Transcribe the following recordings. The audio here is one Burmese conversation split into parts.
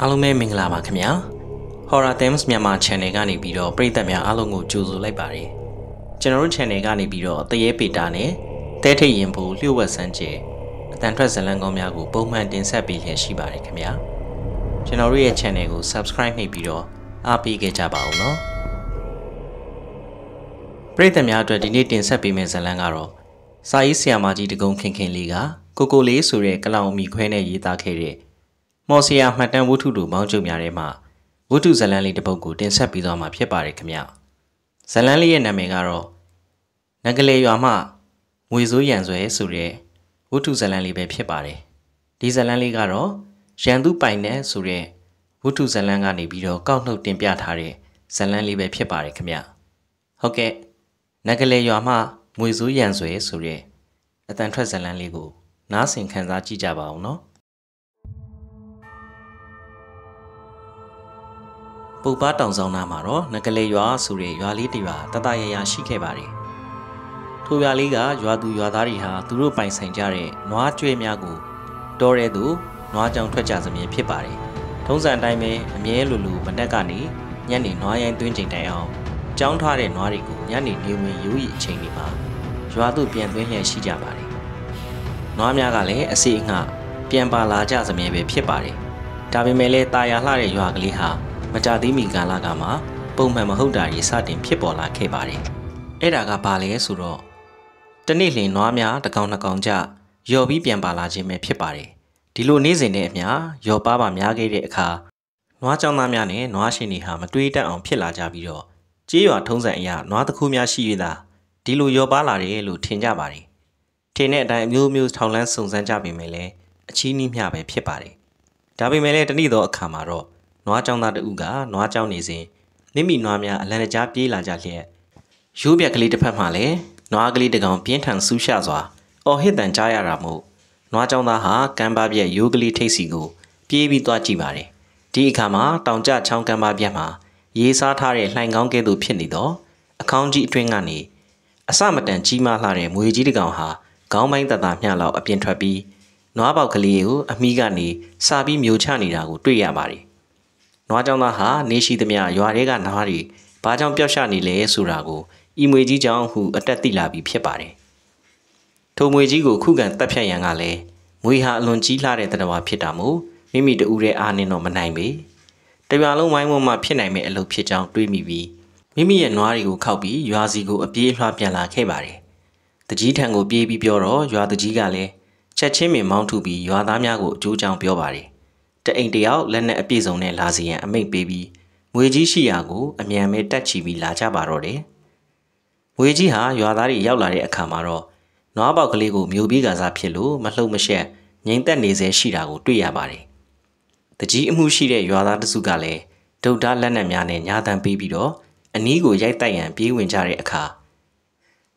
အားလုံးပဲမင်္ဂလာပါခင်ဗျာ Horror Themes မြန်မာ Channel ကနေပြီးတော့ပရိသတ်များအားလုံးကိုကြိုဆိုလိုက်ပါတယ်ကျွန်တော်တို့ Channel ကနေပြီးတော့တရေပေတာနဲ့တဲထိတ်ရင်ဘူးလျှို့ဝှက်စမ်းကျဲအတန်ထွက်ဇလံကောင်းများကိုပုံမှန်တင်ဆက်ပေးလျက်ရှိပါတယ်ခင်ဗျာကျွန်တော်တို့ရဲ့ Channel ကို Subscribe နှိပ်ပြီးတော့အားပေးခဲ့ကြပါဦးနော်ပရိသတ်များအတွက်ဒီနေ့တင်ဆက်ပေးမယ့်ဇလံကတော့စာရေးဆရာမကြီးတကုံခင်ခင်လေးကကိုကိုလေးဆိုတဲ့ကလောင်အမိခွဲနဲ့ရေးသားခဲ့တဲ့မော်ဆီယာမှတ်တမ်းဝတ္ထုတူပေါင်းချုပ်များထဲမှာဝတ္ထုဇလန်းလေးတစ်ပုဒ်ကိုတင်ဆက်ပြီးသွားမှာဖြစ်ပါတယ်ခင်ဗျဇလန်းလေးရဲ့နာမည်ကတော့နဂလေရွာမှငွေစိုးရန်ဆွဲဆိုတဲ့ဝတ္ထုဇလန်းလေးပဲဖြစ်ပါတယ်ဒီဇလန်းလေးကတော့ရန်သူပိုင်နဲ့ဆိုတဲ့ဝတ္ထုဇလန်းကနေပြီးတော့ကောက်နှုတ်တင်ပြထားတဲ့ဇလန်းလေးပဲဖြစ်ပါတယ်ခင်ဗျဟုတ်ကဲ့နဂလေရွာမှငွေစိုးရန်ဆွဲဆိုတဲ့အတန်ထွက်ဇလန်းလေးကိုနားဆင်ခံစားကြည့်ကြပါအောင်နော်။ပုပ်ပားတောင်ဆောင်နာမှာတော့နဂလေရွာဆိုတဲ့ရွာလေးတစ်ရွာတတရရရှိခဲ့ပါတယ်။ထိုရွာလေးကရွာသူရွာသားတွေဟာသူတို့ပိုင်ဆိုင်ကြတဲ့နွားကြွေးများကိုတောထဲသို့နွားကြောင်ထွက်ကြစမြင်ဖြစ်ပါတယ်။ထုံးစံအတိုင်းပဲအမြဲလိုလိုမနက်ကနေညနေနွားရိုင်းသွင်းချိန်တိုင်အောင်ကြောင်းထားတဲ့နွားတွေကိုညနေနေဝင်ရိုးရီအချိန်တွေမှာရွာသို့ပြန်သွင်းလျက်ရှိကြပါတယ်။နွားများကလည်းအစီအငှပြန်ပါလာကြစမြဲပဲဖြစ်ပါတယ်။ဒါပေမဲ့လည်းတာယာလှတဲ့ရွာကလေးဟာမကြသေးမီကာလကမှပုံမှန်မဟုတ်တာကြီးစတင် ဖြစ်ပေါ်လာခဲ့ပါတယ်။အဲ့ဒါကဘာလဲဆိုတော့တနေ့လင်နွားများတကောင်နှကောင်ကြယော်ပြီးပြန်ပါလာခြင်းပဲဖြစ်ပါတယ်။ဒီလိုနေ့စဉ်နဲ့အမျှယော်ပါးပါများခဲ့တဲ့အခါနွားကြောင်သားများနဲ့နွားရှင်တွေဟာမတွေးတတ်အောင်ဖြစ်လာကြပြီးတော့ကြေးရွာထုံးစံအရနွားတစ်ခုများရှိရတာဒီလိုယော်ပါးလာတယ်လို့ထင်ကြပါတယ်။ထင်တဲ့အတိုင်းအမျိုးမျိုးထောင်လန်းစုံစမ်းကြပေမဲ့လည်းအချီးနှီးမျှပဲဖြစ်ပါတယ်။ဒါပေမဲ့လည်းတနေ့သောအခါမှာတော့နွားကြောင်သားတဦးကနွားကြောင်နေစဉ်မိမိနွားများအလံတကြားပြေးလာကြလျက်ရိုးပြက်ကလေးတစ်ဖက်မှလည်းနွားကလေးတစ်ကောင်ပြင်းထန်ဆူးရှစွာအော်ဟစ်တန်ကြားရတာမို့နွားကြောင်သားဟာကမ်းပါးပြက်ရိုးကလေးထိတ်စီကိုပြေးပြီးသွားကြည့်ပါတယ်ဒီအခါမှာတောင်ကျချောင်းကမ်းပါးပြက်မှာရေးစားထားတဲ့လှိုင်ကောင်းကဲ့သို့ဖြစ်နေသောအခေါင်းကြီးအတွင်းကနေအစမတန်ကြီးမားလာတဲ့မွေကြီးတစ်ကောင်ဟာခေါင်းပိုင်းတသားမျှလောက်အပြင်ထွက်ပြီးနွားပေါက်ကလေးကိုအမိကနေစာပြီးမျိုးချနေတာကိုတွေ့ရပါတယ်နွားကြောင်သားဟာနေရှိသမျှရွာထဲကနွားတွေဘာကြောင့်ပျောက်ရှာနေလဲဆိုတာကိုဤမွေကြီးကြောင့်ဟုအတက်သိလာပြီးဖြစ်ပါတယ်။ထိုမွေကြီးကိုခုခံတပ်ဖြတ်ရန်ကလည်းမွေဟာအလွန်ကြီးလှတဲ့တံတဝါဖြစ်တာမို့မိမိတူတဲ့အာနှင်းတော့မနိုင်ပေ။တပြာလုံးဝိုင်းဝန်းမှဖြစ်နိုင်မယ့်အလုပ်ဖြစ်ကြောင်းတွေးမိပြီးမိမိရဲ့နွားတွေကိုခောက်ပြီးရွာစီကိုအပြေးလွှားပြန်လာခဲ့ပါတယ်။တကြီးထံကိုပြေးပြီးပြောတော့ရွာတကြီးကလည်းချက်ချင်းပင်မောင်းထုပြီးရွာသားများကိုအကျိုးကြောင့်ပြောပါတယ်တအိမ်တယောက်လက်နဲ့အပြည့်စုံနဲ့လာစီရန်အမိန့်ပေးပြီးငွေကြီးရှိရာကိုအမြန်ပဲတက်ချီပြီးလာကြပါတော့တယ်။ငွေကြီးဟာရွာသားတွေရောက်လာတဲ့အခါမှာတော့နွားပေါက်ကလေးကိုမြို့ပြီးကစားဖြစ်လို့မလှုပ်မရှက်ငြိမ်သက်နေစေရှိတာကိုတွေ့ရပါတယ်။တကြီးအမှုရှိတဲ့ရွာသားတစုကလည်းဒုတ်သားလက်နက်များနဲ့ညာတန်ပေးပြီးတော့အနီးကိုရိုက်တိုက်ရန်ပြေးဝင်ကြတဲ့အခါ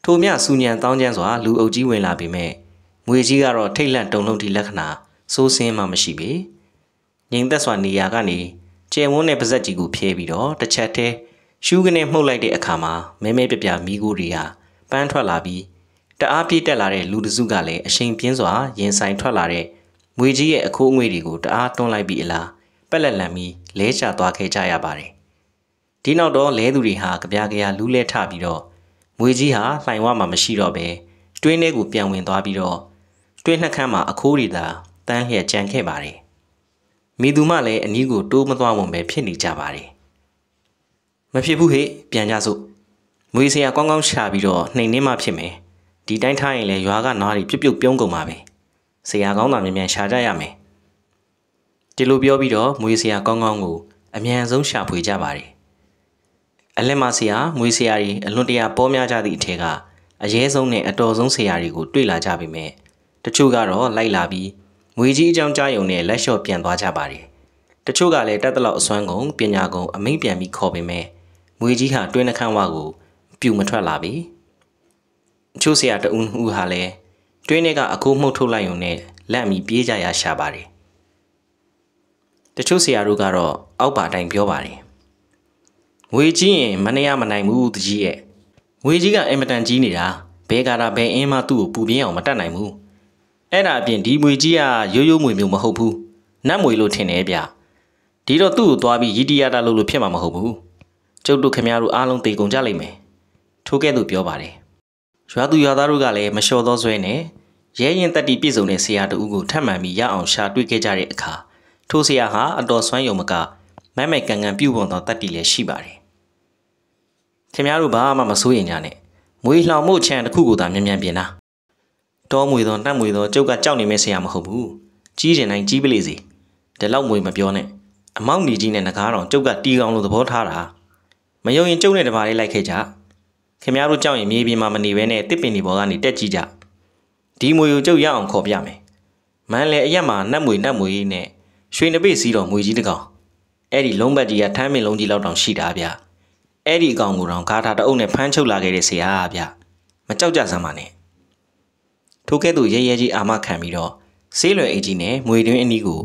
ထိုမြစူညံတောင်းကျမ်းစွာလူအုပ်ကြီးဝင်လာပေမဲ့ငွေကြီးကတော့ထိတ်လန့်တုန်လှုပ်သည့်လက္ခဏာစိုးစင်းမှမရှိပေ။ငိန်သက်စွာနေရာကနေကျဲဝန်းတဲ့ပါဇက်ကြီးကိုဖြဲပြီးတော့တစ်ချက်တည်းရှူးကနေမှုတ်လိုက်တဲ့အခါမှာမဲမဲပြပြမိကိုတွေဟာပန်းထွက်လာပြီးတအားပြည့်တက်လာတဲ့လူတစုကလည်းအချိန်ပြင်းစွာရင်ဆိုင်ထွက်လာတဲ့ငွေကြီးရဲ့အခိုးအငွေတွေကိုတအားတွန်းလိုက်ပြီးအလားပက်လက်လန်ပြီးလဲချသွားခဲ့ကြရပါတယ်။ဒီနောက်တော့လဲသူတွေဟာကြပြားကြလူးလဲထပြီးတော့ငွေကြီးဟာလှိုင်ဝမှာမရှိတော့ဘဲတွင်းထဲကိုပြန်ဝင်သွားပြီးတော့တွင်းနှက်ခမ်းမှာအခိုးတွေသာတန်းလျက်ကြံခဲ့ပါတယ်။မိသူမလည်းအနီးကိုတိုးမသွားဝန်ပဲဖြစ်နေကြပါတယ်မဖြစ်ဘူးဟေ့ပြန်ကြစို့မွေစရာကောင်းကောင်းရှာပြီးတော့နှိမ်နှင်းမှဖြစ်မယ်ဒီတိုင်းထားရင်လည်းရွာကနားတွေပြုတ်ပြုတ်ပြုံးကုန်ပါပဲဆရာကောင်းတာမြန်မြန်ရှာကြရမယ်ဒီလိုပြောပြီးတော့မွေစရာကောင်းကောင်းကို အမြန်ဆုံးရှာဖွေကြပါတယ်အလက်မဆရာမွေဆရာတွေအလွန်တရာပေါများကြသည့်အထက်ကအရေးဆုံးနဲ့အတော်ဆုံးဆရာတွေကိုတွေ့လာကြပေမဲ့တချို့ကတော့လိုက်လာပြီးငွေကြီးအကြောင်းကြားယုံနဲ့လက်လျှော့ပြန်သွားကြပါတယ်။တချို့ကလည်းတက်တလောက်အစွမ်းကုန်ပညာကုန်အမိန့်ပြန်ပြီးခေါ်ပေမဲ့ငွေကြီးဟာတွင်းနှခမ်းဝကိုပြူမထွက်လာပြီ။အချို့ဆရာတဦးဦးဟာလည်းတွင်းထဲကအကိုမှုတ်ထုတ်လိုက်ယုံနဲ့လက်အမိပြေးကြရရှာပါတယ်။တချို့ဆရာတို့ကတော့အောက်ပါတိုင်ပြောပါတယ်။ငွေကြီးရင်မနေရမနိုင်ဘူးတကြီးရဲ့။ငွေကြီးကအင်မတန်ကြီးနေတာဘဲကာတာဘဲအင်းမသူ့ကိုပူပြင်းအောင်မတတ်နိုင်ဘူး။အဲ့ဒါအပြင်ဒီမွေကြီးကရိုးရိုးမွေမျိုးမဟုတ်ဘူးနတ်မွေလို့ထင်တယ်ဗျဒီတော့သူ့ကိုသွားပြီးရီတီယာတာလို့လို့ဖြစ်မှာမဟုတ်ဘူးကျုပ်တို့ခင်ဗျားတို့အားလုံးတေကုန်ကြလိမ့်မယ်ထိုးကဲ့သို့ပြောပါတယ်ရွာသူရွာသားတို့ကလည်းမလျှော်သောဆွဲနဲ့ရဲရင်တက်တီပြည့်စုံတဲ့ဆရာတူကိုထပ်မံပြီးရအောင်ရှာတွေ့ခဲ့ကြတဲ့အခါထိုးဆရာဟာအတော်ဆွမ်းယုံမကမက်မက်ကန်ကန်ပြုတ်ပွန်သောတက်တီလည်းရှိပါတယ်ခင်ဗျားတို့ဘာမှမစိုးရင်ကြနဲ့မွေးလှောင်မှုချံတစ်ခုကိုသာမြန်မြန်ပြင်တာတောမွေသောနှက်မွေသောကျုပ်ကကြောက်နေမယ့်ဆရာမဟုတ်ဘူးကြီးကျင်တိုင်းကြီးပလေစီဒီလောက်မွေမပြောနဲ့အမောက်နေကြီးနဲ့ငကားတော်ကျုပ်ကတီကောင်လို့သဘောထားတာမယုံရင်ကျုပ်နဲ့တပါးလေးလိုက်ခဲ့ကြခင်ဗျားတို့ကြောက်ရင်မြေပြင်မှာမနေဘဲနဲ့တစ်ပင်ဒီဘောကနေတက်ကြည့်ကြဒီမွေကိုကျုပ်ရအောင်ခေါ်ပြမယ်မန်းလေအရက်မှာနှက်မွေနှက်မွေနဲ့ရွှေနပိစီတော်မွေကြီးတကောင်အဲ့ဒီလုံးဘက်ကြီးကထမ်းမင်လုံးကြီးလောက်တောင်ရှိတာဗျအဲ့ဒီအကောင်ကိုတောင်ဂါထာတအုပ်နဲ့ဖမ်းချုပ်လာခဲ့တဲ့ဆရာဗျမကြောက်ကြစမ်းပါနဲ့ထိုကဲ့သို့ရဲရဲကြီးအာမခံပြီးတော့ဆေးလွယ်အိတ်ကြီးနဲ့မွေတွင်းအနီးကို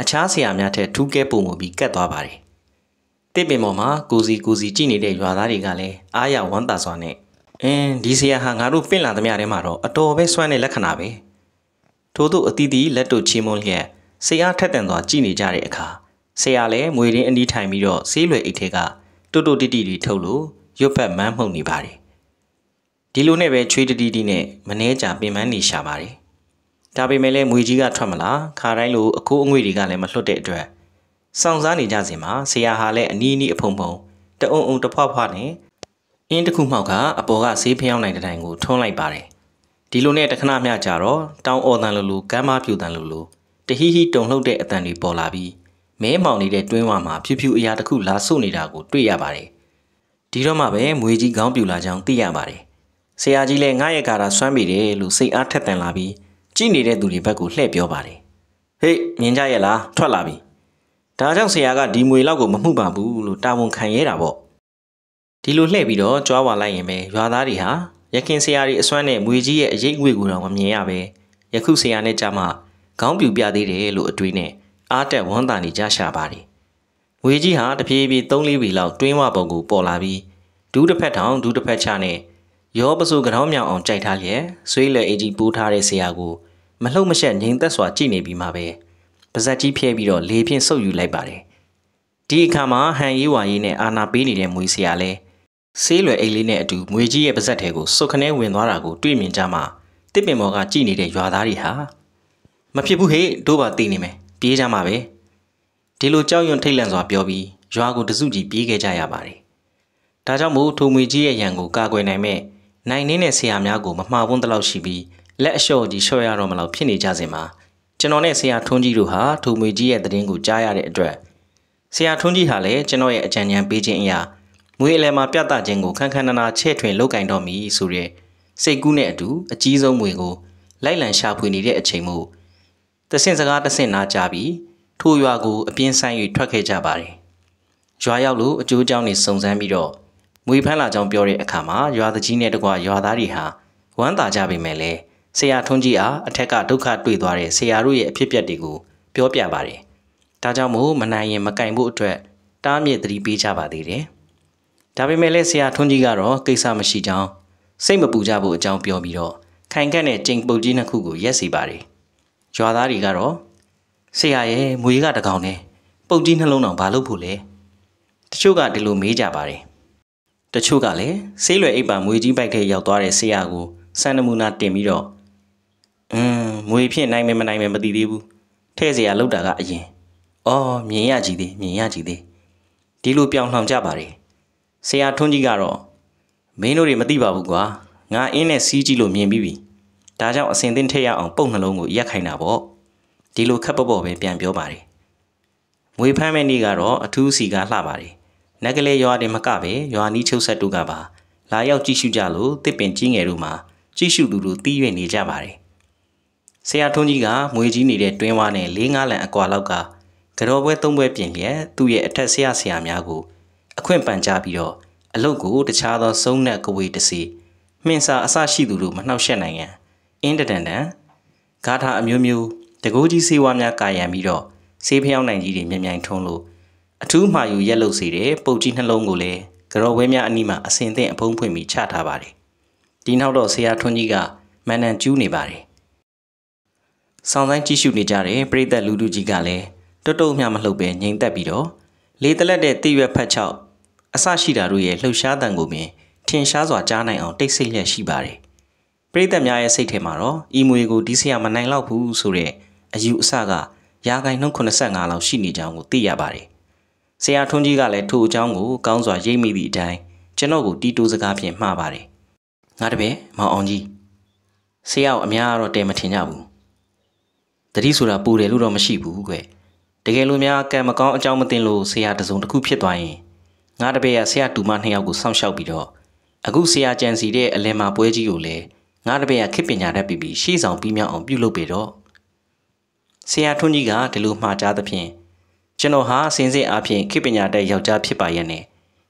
အခြားဆရာများထက်ထူးကဲပုံမူပြီးကတ်သွားပါတယ်။တစ်ပင်ပေါ်မှာကိုစီကိုစီကြည့်နေတဲ့ရွာသားတွေကလည်းအားရဝမ်းသာစွာနဲ့အင်းဒီဆရာဟာငါတို့ပင့်လာသမျှထဲမှာတော့အတော်ပဲစွမ်းတဲ့လက္ခဏာပဲ။ထို့သို့အတီးတီလက်တို့ချီးမွမ်းလျက်ဆရာထက်တန်စွာကြည့်နေကြတဲ့အခါဆရာလည်းမွေတွင်းအနီးထိုင်ပြီးတော့ဆေးလွယ်အိတ်ထဲကတူတူတီတီတွေထုတ်လို့ရွတ်ဖက်မန်းမှုန်နေပါတယ်။ဒီလိုနဲ့ပဲချွေးတတိတိနဲ့မနှဲကြပင်ပန်းနေရှာပါတယ်။ဒါပေမဲ့လည်းမွေကြီးကထွက်မလာခါတိုင်းလိုအခိုးအငွေ့တွေကလည်းမလွတ်တဲ့အတွက်စောင့်စားနေကြစဉ်မှာဆရာဟာလည်းအနီးအနီးအဖုံဖုံတအုံအုံတဖွာဖွာနဲ့အင်းတစ်ခုမှောက်ကအပေါ်ကဆေးဖျောင်းနိုင်တဲ့တိုင်ကိုထွန်းလိုက်ပါတယ်။ဒီလိုနဲ့တခဏမျှကြာတော့တောင်အော်တန်လိုလိုကမ်းမပြူတန်လိုလိုတဟီဟီတုံလှုပ်တဲ့အတန်တွေပေါ်လာပြီးမဲမောင်နေတဲ့တွင်းဝမှာဖြူဖြူအရာတစ်ခုလာဆုပ်နေတာကိုတွေ့ရပါတယ်။ဒီတော့မှပဲမွေကြီးခေါင်းပြူလာကြောင်းသိရပါတယ်ဆရာကြီးလည်းငါ့ရဲ့ကာတာစွမ်းပြီတယ်လို့စိတ်အားထက်သန်လာပြီးကြည်နေတဲ့သူတွေဘက်ကိုလှည့်ပြောပါတယ်ဟေးမြင်ကြရဲ့လားထွက်လာပြီဒါကြောင့်ဆရာကဒီမွေလောက်ကိုမမှုပါဘူးလို့တာဝန်ခံရတာပေါ့ဒီလိုလှည့်ပြီးတော့ကြွားဝါလိုက်ရင်ပဲရွာသားတွေဟာရခင်ဆရာကြီးအစွမ်းနဲ့မွေကြီးရဲ့အရေးအဝေးကိုတော့မမြင်ရပဲယခုဆရာနဲ့ကြမှာခေါင်းပြူပြသေးတယ်လို့အတွေးနဲ့အားတက်ဝမ်းသာနေကြရှာပါတယ်။ဝေကြီးဟာတပြေးပြေး၃-၄ပြီလောက်တွင်းဝပုံကိုပေါ်လာပြီးဒူးတစ်ဖက်ထောင်ဒူးတစ်ဖက်ချနဲ့ရောပစိုးကတော့မြောင်အောင်ကြိုက်ထားလျက်ဆွေးလည်အေးကြီးပိုးထားတဲ့ဆရာကိုမလှုပ်မရှက်ငြိမ်သက်စွာကြည့်နေပြီးမှပဲပါဇက်ကြီးဖျဲပြီးတော့လေဖြင့်ဆုပ်ယူလိုက်ပါတယ်ဒီအခါမှာဟန်ရေးဝါရေးနဲ့အာနာပေးနေတဲ့မွေးဆရာလဲဆေးလွယ်အိတ်လေးနဲ့အတူမွေကြီးရဲ့ပါဇက်ထဲကိုစုတ်ခနဲဝင်သွားတာကိုတွေ့မြင်ကြမှာတစ်ပင်ပေါ်ကကြည်နေတဲ့ရွာသားတွေဟာမဖြစ်ဘူးဟေ့တို့ပါတည်နေမယ်ပြေးကြမှာပဲဒီလိုကြောက်ရွံ့ထိတ်လန့်စွာပြောပြီးရွာကိုတစုကြည့်ပြေးခဲ့ကြရပါတယ်ဒါကြောင့်မို့ထုံမွေကြီးရဲ့ရန်ကိုကာကွယ်နိုင်မဲ့နိုင်နှင်းတဲ့ဆရာများကိုမမှားဘူးတလောက်ရှိပြီးလက်အလျှော့ကြီးလျှော့ရတော့မလို့ဖြစ်နေကြစဉ်မှာကျွန်တော်နဲ့ဆရာထွန်းကြီးတို့ဟာထုံမွေကြီးရဲ့တည်င်းကိုကြားရတဲ့အတွက်ဆရာထွန်းကြီးဟာလည်းကျွန်တော်ရဲ့အကြံဉာဏ်ပေးခြင်းအရာငွေအလယ်မှာပြသခြင်းကိုခန်းခန်းနာနာချဲ့ထွင်လုပ်ကင်တော်မီဆိုတဲ့စိတ်ကူးနဲ့အတူအကြီးဆုံးငွေကိုလိုက်လံရှာဖွေနေတဲ့အချိန်မှတဆင့်စကားတဆင့်နာကြပြီးထိုးရွာကို အပြင်းဆန်း၍ထွက်ခဲ့ကြပါတယ်။ရွာရောက်လို့အကျိုးအကြောင်းတွေစုံစမ်းပြီးတော့မွေဖန်းလာကြောင်းပြောတဲ့အခါမှာရွာသားကြီးနဲ့တကွရွာသားတွေဟာဝမ်းသာကြပေမဲ့လည်းဆရာထွန်းကြီးအားအထက်ကဒုက္ခတွေ့သွားတဲ့ဆရာတို့ရဲ့အဖြစ်အပျက်တွေကိုပြောပြပါတယ်။ဒါကြောင့်မို့မနိုင်ရင်မကင်ဖို့အတွက်တားမြစ်သတိပေးကြပါသေးတယ်။ဒါပေမဲ့လည်းဆရာထွန်းကြီးကတော့ကိစ္စမရှိကြောင်းစိတ်မပူကြဖို့အကြောင်းပြောပြီးတော့ခိုင်ကန့်တဲ့ကျိန်ပုတ်ကြီးနှစ်ခုကိုရက်စီပါတယ်။ရွာသားတွေကတော့ဆရာရဲ့မွေးကတကောင်နဲ့ပုတ်ကြီးနှလုံးတော်ဘာလို့ဖို့လဲ။တချို့ကဒီလိုမေးကြပါတယ်တချို့ကလည်းဆေးလွယ်အိပ်ပါမွေကြီးပိုက်ထဲရောက်သွားတဲ့ဆေးရကိုစံနမူနာတင်ပြီးတော့အင်းမွေဖြစ်နိုင်မယ်မနိုင်မယ်မသိသေးဘူးထဲ့เสียလောက်တာကအရင် အော်မြင်ရကြည်သေးမြင်ရကြည်သေးဒီလိုပြောင်လှောင်ကြပါတယ်ဆရာထွန်းကြီးကတော့မင်းတို့တွေမသိပါဘူးကွာငါအင်းနဲ့စီးကြည့်လို့မြင်ပြီးပြီဒါကြောင့်အစင်သင်းထည့်ရအောင်ပုံနှလုံးကိုရက်ခိုင်းတာပေါ့ဒီလိုခက်ပပေါ့ပဲပြန်ပြောပါတယ်ငွေဖမ်းမဲ့နေ့ကတော့အထူးစီကလှပါတယ်နဂလေရွာတင်မကပဲရွာနီးချုပ်ဆက်တို့ကပါလာရောက်ကြည့်ရှုကြလို့တစ်ပင်ကြီးငယ်တို့မှာကြည့်ရှုသူတို့တီး၍နေကြပါတယ်ဆရာထွန်းကြီးကမွေကြီးနေတဲ့တွင်းဝါနဲ့လေးငါးလံအကွာလောက်ကကြော်ပွဲသုံးပွဲပြင်လျက်သူ့ရဲ့အထက်ဆရာဆရာများကိုအခွင့်ပန်ကြပြီးတော့အလုတ်ကိုတခြားသောစုံနဲ့ကဝေတစီမှင်စာအစရှိသူတို့မနှောက်ယှက်နိုင်ရန်အင်းတတန်တန်ဂါထာအမျိုးမျိုးတကူးကြီးစေဝါများကာယံပြီးတော့ဆေးဖျောင်းနိုင်ကြီးတွေမြ мян ထုံးလို့အထူးမှာယူရက်လုပ်စေတဲ့ပုတ်ကြီးနှလုံးကိုလည်းကြော်ဝဲများအနီးမှာအစင်သင့်အဖုံးဖွင့်ပြီးချထားပါတယ်။ဒီနောက်တော့ဆရာထွန်းကြီးကမန်နန်ကျူးနေပါတယ်။ဆောင်းဆိုင်ကြည့်ရှုနေကြတဲ့ပရိသတ်လူလူကြီးကလည်းတွတ်တုံမြမလှုပ်ပဲငြိမ်သက်ပြီးတော့လေတလက်တဲ့တိရွက်ဖက်ချောက်အဆရှိတာတို့ရဲ့လှုပ်ရှားတန်ကိုပင်ထင်ရှားစွာကြားနိုင်အောင်တိတ်ဆိတ်လျက်ရှိပါတယ်။ပရိသတ်များရဲ့စိတ်ထဲမှာတော့အီမွေကိုဒီဆရာမနိုင်တော့ဘူးဆိုတဲ့အယူအဆကရာခိုင်နှုန်း85လောက်ရှိနေကြောင်းကိုသိရပါတယ်။ဆရာထွန်းကြီးကလည်းထို့အကြောင်းကိုကောင်းစွာရိပ်မိသည့်အတိုင်းကျွန်တော်ကိုတီးတိုးစကားဖြင့်မှားပါတယ်ငါတပည့်မောင်အောင်ကြီးဆရာကိုအများကတော့တဲမထင်ကြဘူးတတိဆိုတာပူတယ်လို့တော့မရှိဘူးကွတကယ်လို့များကံမကောင်းအကြောင်းမသိလို့ဆရာတစုံတစ်ခုဖြစ်သွားရင်ငါတပည့်ကဆရာတူမနှစ်ယောက်ကိုစောင့်ရှောက်ပြီးတော့အခုဆရာကြံစီတဲ့အလယ်မှာပွဲကြီးကိုလည်းငါတပည့်ကခေပညာတတ်ပြီးပြီးရှေ့ဆောင်ပြီးမြောက်အောင်ပြုလုပ်ပေတော့ဆရာထွန်းကြီးကဒီလိုမှားကြသဖြင့်ကျွန်တော်ဟာစင်စစ်အားဖြင့်ခေပညာတက်ယောက်ျားဖြစ်ပါရဲ့နဲ့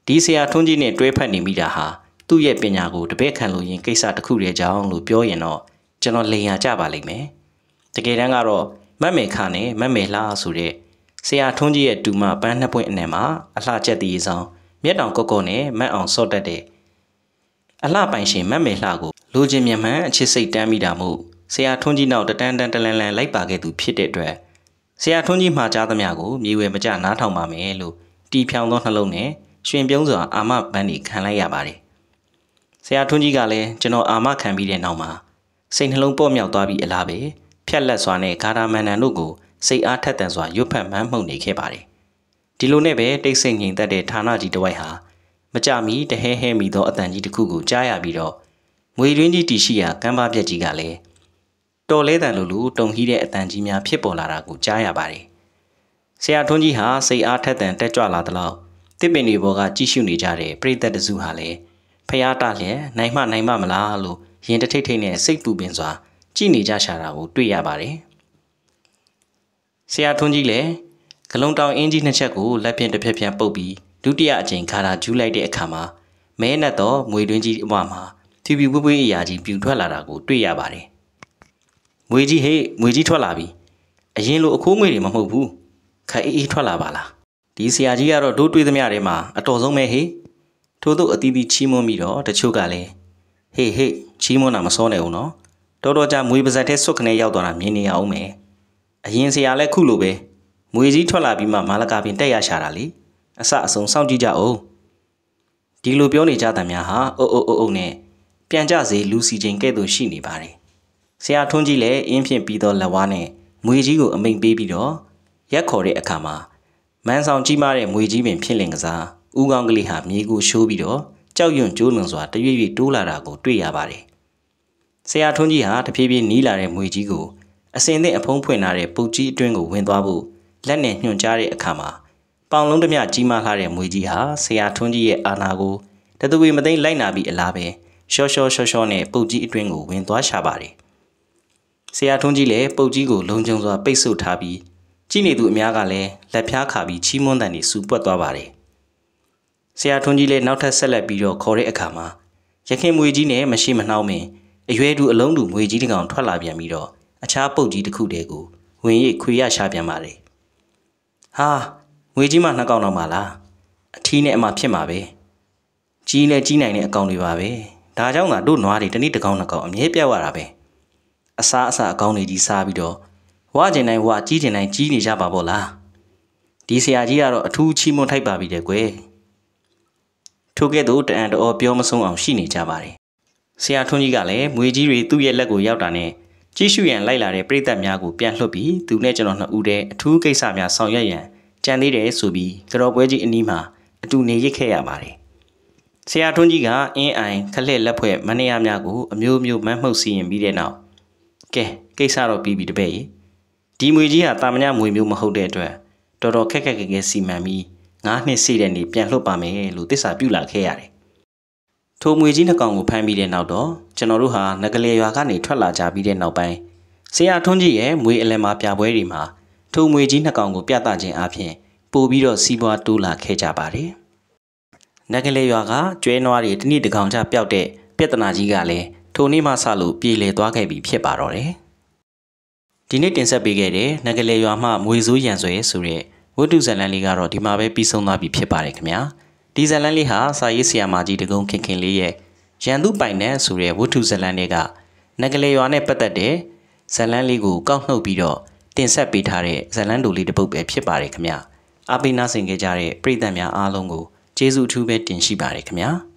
ဒီဆရာထွန်းကြီးနဲ့တွဲဖက်နေမိတာဟာသူ့ရဲ့ပညာကိုတပည့်ခံလို့ရင်ကိစ္စတစ်ခုတည်းကြောင်းလို့ပြောရင်တော့ကျွန်တော်လိန်ရကြပါလိမ့်မယ်တကယ်တမ်းကတော့မတ်မေခါနဲ့မတ်မေလှဆိုတဲ့ဆရာထွန်းကြီးရဲ့တူမပန်းနှစ်ပွင့်အနယ်မှာအလှချက်တည်ဆောင်မျက်တောင်ကော့ကော့နဲ့မတ်အောင်စော့တက်တဲ့အလှပိုင်ရှင်မတ်မေလှကိုလူချင်းမြန်မှန်အချစ်စိတ်တမ်းမိတာမို့ဆရာထွန်းကြီးနောက်တတန်းတန်းတလန်လန်လိုက်ပါခဲ့သူဖြစ်တဲ့အတွက်ဆရာထွန်းကြီးမှာကြားသမျှကိုမြေဝယ်မကြနားထောင်ပါမယ်လို့တီဖြောင်သောနှလုံးနဲ့ရှင်ပြုံးစွာအာမဘန်းဤခံလိုက်ရပါတယ်။ဆရာထွန်းကြီးကလည်းကျွန်တော်အာမခံပြီးတဲ့နောက်မှာစိတ်နှလုံးပေါ့မြောက်သွားပြီးအလားပဲဖြက်လက်စွာနဲ့ဂါရာမန္တန်တို့ကိုစိတ်အားထက်သန်စွာရွတ်ဖက်မှန်းမှုန်နေခဲ့ပါတယ်။ဒီလိုနဲ့ပဲတိတ်ဆိတ်ငြိမ်သက်တဲ့ဌာနကြီးတစ်ဝိုက်ဟာမကြမီတဟဲဟဲမိသောအတန်ကြီးတစ်ခုကိုကြားရပြီးတော့ငွေရင်းကြီးတီရှိရာကမ်းပါးပြက်ကြီးကလည်းတော်လဲတန်လိုလိုတုံဟီးတဲ့အတန်ကြီးများဖြစ်ပေါ်လာတာကိုကြားရပါတယ်။ဆရာထွန်းကြီးဟာစိတ်အားထက်သန်တက်ကြွလာသလောက်တစ်ပင်တွေဘောကကြည့်ရှုနေကြတဲ့ပရိသတ်တစုဟာလည်းဖျားတလျက်နိုင်မနိုင်မမလားလို့ရင်တထိတ်ထိတ်နဲ့စိတ်ပူပင်စွာကြည့်နေကြရှာတာကိုတွေ့ရပါတယ်။ဆရာထွန်းကြီးလည်းဂလုံတောင်အင်းကြီးနှစ်ချက်ကိုလက်ဖြင့်တစ်ဖက်ပြန်ပုတ်ပြီးဒုတိယအကြိမ်ခါတာကျူးလိုက်တဲ့အခါမှာမဲနဲ့တော့ငွေတွင်းကြီးအမမှာဖြူဖြူပွေးပွေးအရာကြီးပြူထွက်လာတာကိုတွေ့ရပါတယ်။မွေကြီးဟေ့မွေကြီးထွက်လာပြီအရင်လိုအခိုးငွေတွေမဟုတ်ဘူးခက်အေးအေးထွက်လာပါလားဒီဆရာကြီးကတော့ဒိုးတွေးသမျှတွေမှာအတော်ဆုံးပဲဟေ့ထို့သို့အတီးတီးချီးမွမ်းပြီးတော့တချို့ကလည်းဟေ့ဟေ့ချီးမွမ်းတာမစောနဲ့ဦးနော်တော်တော်ကြာမွေပါဇက်ထဲဆွတ်ခနဲ့ရောက်သွားတာမြင်နေရအောင်မယ်အရင်ဆရာလည်းခုလိုပဲမွေကြီးထွက်လာပြီးမှမာလကာပင်တက်ရရှာတာလေအစအဆုံးစောင့်ကြည့်ကြအောင်ဒီလိုပြောနေကြတာများဟာအုပ်အုပ်အုပ်အုပ်နဲ့ပြန်ကြစေလူစီချင်းကဲ့သို့ရှိနေပါတယ်ဆရာထွန်းကြီးလည်းအင်းဖြင့်ပြီးသောလက်ဝါးနဲ့မွေကြီးကိုအမိန်ပေးပြီးတော့ရက်ခေါ်တဲ့အခါမှာမန်းဆောင်ကြီးမားတဲ့မွေကြီးပင်ဖြစ်လင်ကစားဥကောင်းကလေးဟာမြေကိုရှိုးပြီးတော့ကြောက်ရွံ့ကြိုးလွန်စွာတရွေ့ရွေ့တိုးလာတာကိုတွေ့ရပါတယ်။ဆရာထွန်းကြီးဟာတဖြည်းဖြည်းနီးလာတဲ့မွေကြီးကိုအစင်သင့်အဖုံးဖွင့်ထားတဲ့ပုတ်ကြီးအတွင်းကိုဝင်သွားဖို့လက်နဲ့ညွှန်ကြားတဲ့အခါမှာပေါင်လုံးတစ်မျှကြီးမားလာတဲ့မွေကြီးဟာဆရာထွန်းကြီးရဲ့အာနာကိုတသူဝေမသိမ့်လိုက်နာပြီးအလားပဲရှော့ရှော့ရှော့ရှော့နဲ့ပုတ်ကြီးအတွင်းကိုဝင်သွားရှာပါတယ်။ဆရာထွန်းကြီးလည်းပုတ်ကြီးကိုလုံခြုံစွာပိတ်ဆို့ထားပြီးကြည့်နေသူအများကလည်းလက်ဖျားခါပြီးချီးမွမ်းတန်တွေစူပွက်သွားပါတယ်ဆရာထွန်းကြီးလည်းနောက်ထပ်ဆက်လက်ပြီးတော့ခေါ်တဲ့အခါမှာရခင်မွေကြီးနဲ့မရှိမနှောင်းမင်အရွယ်တူအလုံးတူမွေကြီးတကောင်ထွက်လာပြန်ပြီးတော့အခြားပုတ်ကြီးတစ်ခုတည်းကိုဝင်ရိပ်ခွေရရှာပြန်ပါတယ်ဟာငွေကြီးမှနှစ်ကောင်တော့မလားအထီးနဲ့အမဖြစ်မှာပဲကြီးနဲ့ကြီးနိုင်တဲ့အကောင်တွေပါပဲဒါကြောင့်သာတို့နွားတွေတနည်းတစ်ကောင်နှစ်ကောင်အမြဲပြောက်ရတာပဲအစားအစာအကောင်းတွေကြီးစားပြီးတော့ဝါကျင်တိုင်းဝါကြီးကျင်တိုင်းကြီးနေကြပါပေါ့လားဒီဆရာကြီးကတော့အထူးချီးမွမ်းထိုက်ပါပြီတဲ့ကွယ်ထို့ကဲ့သို့တအံတော်ပြောမဆုံးအောင်ရှိနေကြပါတယ်ဆရာထွန်းကြီးကလည်းမွေကြီးတွေသူ့ရဲ့လက်ကိုရောက်တာနဲ့ကြည့်ရှုရန်လိုက်လာတဲ့ပြည်သက်များကိုပြန်လှုပ်ပြီးသူနဲ့ကျွန်တော်နှစ်ဦးတည်းအထူးကိစ္စများဆောင်ရွက်ရန်ကြံသေးတယ်ဆိုပြီးကြော်ပွဲကြီးအနီးမှာအတူနေရစ်ခဲ့ရပါတယ်ဆရာထွန်းကြီးကအင်းအိုင်ခလက်လက်ဖွဲ့မနေရများကိုအမျိုးမျိုးမန်းမှုတ်စီရင်ပြီးတဲ့နောက်ကဲကိစ္စတော့ပြီးပြီတပည့်ရေဒီမွေကြီးဟာတာမညမွေမျိုးမဟုတ်တဲ့အတွက်တော်တော်ခက်ခက်ခဲခဲစီမံပြီး၅နှစ်စေ့တဲ့နေ့ပြန်လွှတ်ပါမယ်လို့သစ္စာပြုလာခဲ့ရတယ်ထိုမွေကြီးနှကောင်ကိုဖမ်းပြီးတဲ့နောက်တော့ကျွန်တော်တို့ဟာငကလေးရွာကနေထွက်လာကြပြီးတဲ့နောက်ပိုင်းဆရာထွန်းကြီးရဲ့မွေအလယ်မှာပြပွဲတွေမှာထိုမွေကြီးနှကောင်ကိုပြသခြင်းအပြင်ပို့ပြီးတော့စီးပွားတိုးလာခဲ့ကြပါတယ်။နဂလေးရွာကကျွဲနွားတွေတနည်းတကောင်ချပျောက်တဲ့ပြဿနာကြီးကလည်းထိုနေ့မှစလို့ပြည်လည်သွားခဲ့ပြီဖြစ်ပါတော့တယ်။ဒီနေ့တင်ဆက်ပေးခဲ့တဲ့နဂလေရွာမှမွေစိုးရံဆွဲဆိုတဲ့ဝတ္ထုဇာတ်လမ်းလေးကတော့ဒီမှာပဲပြီးဆုံးသွားပြီဖြစ်ပါတယ်ခင်ဗျာ။ဒီဇာတ်လမ်းလေးဟာစာရေးဆရာမကြီးတကုံခင်ခင်လေးရဲ့ရန်သူပိုင်နဲ့ဆိုတဲ့ဝတ္ထုဇာတ်လမ်းတွေကနဂလေရွာနဲ့ပတ်သက်တဲ့ဇာတ်လမ်းလေးကိုကောက်နှုတ်ပြီးတော့တင်ဆက်ပေးထားတဲ့ဇာတ်လမ်းတူလေးတစ်ပုဒ်ပဲဖြစ်ပါတယ်ခင်ဗျာ။အားပေးနာဆင်ခဲ့ကြတဲ့ပရိသတ်များအားလုံးကိုကျေးဇူးအထူးပဲတင်ရှိပါတယ်ခင်ဗျာ။